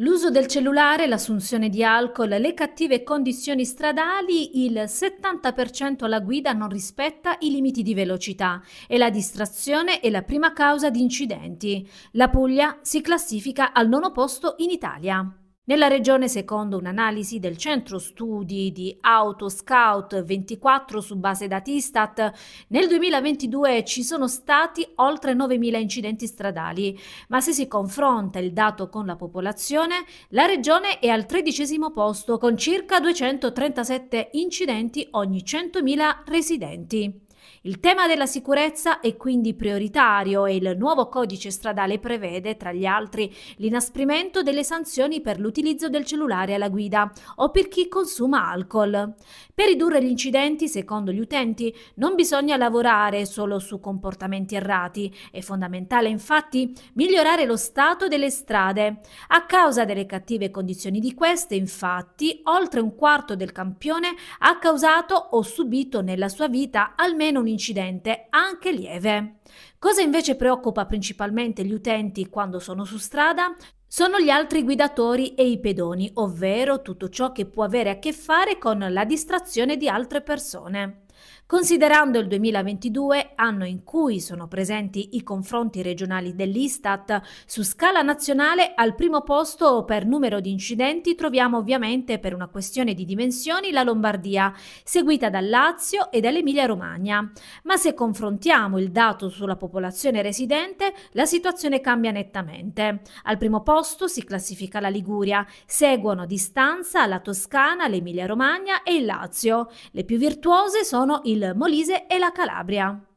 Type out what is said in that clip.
L'uso del cellulare, l'assunzione di alcol, le cattive condizioni stradali, il 70% alla guida non rispetta i limiti di velocità e la distrazione è la prima causa di incidenti. La Puglia si classifica al nono posto in Italia. Nella regione, secondo un'analisi del centro studi di Autoscout 24 su base dati datistat, nel 2022 ci sono stati oltre 9.000 incidenti stradali, ma se si confronta il dato con la popolazione, la regione è al tredicesimo posto con circa 237 incidenti ogni 100.000 residenti. Il tema della sicurezza è quindi prioritario e il nuovo codice stradale prevede, tra gli altri, l'inasprimento delle sanzioni per l'utilizzo del cellulare alla guida o per chi consuma alcol. Per ridurre gli incidenti, secondo gli utenti, non bisogna lavorare solo su comportamenti errati. È fondamentale, infatti, migliorare lo stato delle strade. A causa delle cattive condizioni di queste, infatti, oltre un quarto del campione ha causato o subito nella sua vita almeno un incidente anche lieve. Cosa invece preoccupa principalmente gli utenti quando sono su strada? Sono gli altri guidatori e i pedoni, ovvero tutto ciò che può avere a che fare con la distrazione di altre persone. Considerando il 2022, anno in cui sono presenti i confronti regionali dell'Istat, su scala nazionale al primo posto per numero di incidenti troviamo ovviamente per una questione di dimensioni la Lombardia, seguita dal Lazio e dall'Emilia Romagna. Ma se confrontiamo il dato sulla popolazione residente, la situazione cambia nettamente. Al primo posto si classifica la Liguria, seguono a distanza la Toscana, l'Emilia Romagna e il Lazio. Le più virtuose sono il il Molise e la Calabria.